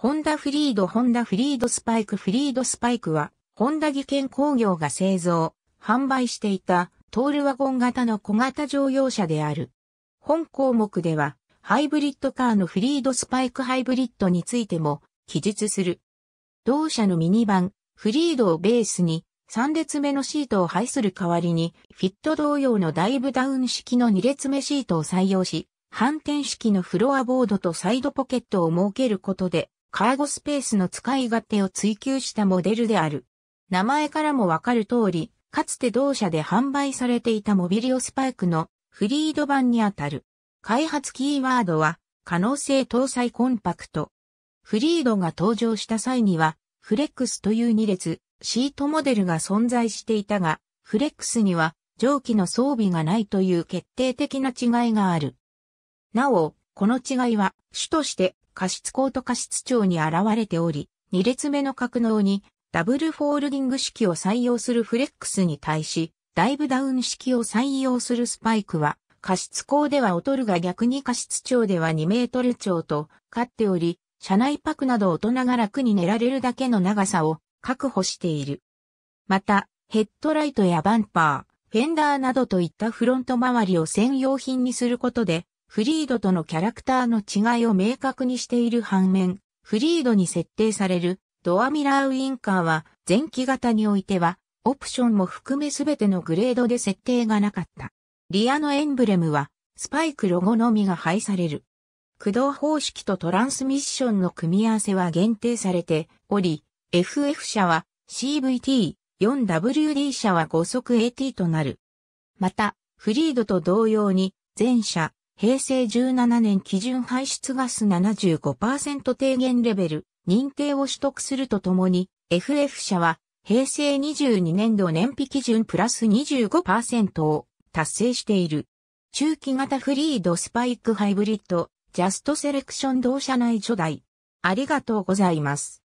ホンダフリードホンダフリードスパイクフリードスパイクは、ホンダ技研工業が製造、販売していたトールワゴン型の小型乗用車である。本項目では、ハイブリッドカーのフリードスパイクハイブリッドについても記述する。同社のミニバン、フリードをベースに3列目のシートを配する代わりに、フィット同様のダイブダウン式の2列目シートを採用し、反転式のフロアボードとサイドポケットを設けることで、カーゴスペースの使い勝手を追求したモデルである。名前からもわかる通り、かつて同社で販売されていたモビリオスパイクのフリード版にあたる。開発キーワードは、可能性搭載コンパクト。フリードが登場した際には、フレックスという2列、シートモデルが存在していたが、フレックスには蒸気の装備がないという決定的な違いがある。なお、この違いは主として過失口と過失長に現れており、2列目の格納にダブルフォールディング式を採用するフレックスに対し、ダイブダウン式を採用するスパイクは、過失口では劣るが逆に過失長では2メートル長と、勝っており、車内パクなど大人が楽に寝られるだけの長さを確保している。また、ヘッドライトやバンパー、フェンダーなどといったフロント周りを専用品にすることで、フリードとのキャラクターの違いを明確にしている反面、フリードに設定されるドアミラーウインカーは前期型においてはオプションも含めすべてのグレードで設定がなかった。リアのエンブレムはスパイクロゴのみが配される。駆動方式とトランスミッションの組み合わせは限定されており、FF 車は CVT、4WD 車は5速 AT となる。また、フリードと同様に全車、平成17年基準排出ガス75%低減レベル認定を取得するとともに、FF 社は平成22年度燃費基準プラス25%を達成している。中期型フリードスパイクハイブリッド、ジャストセレクション同社内初代。ありがとうございます。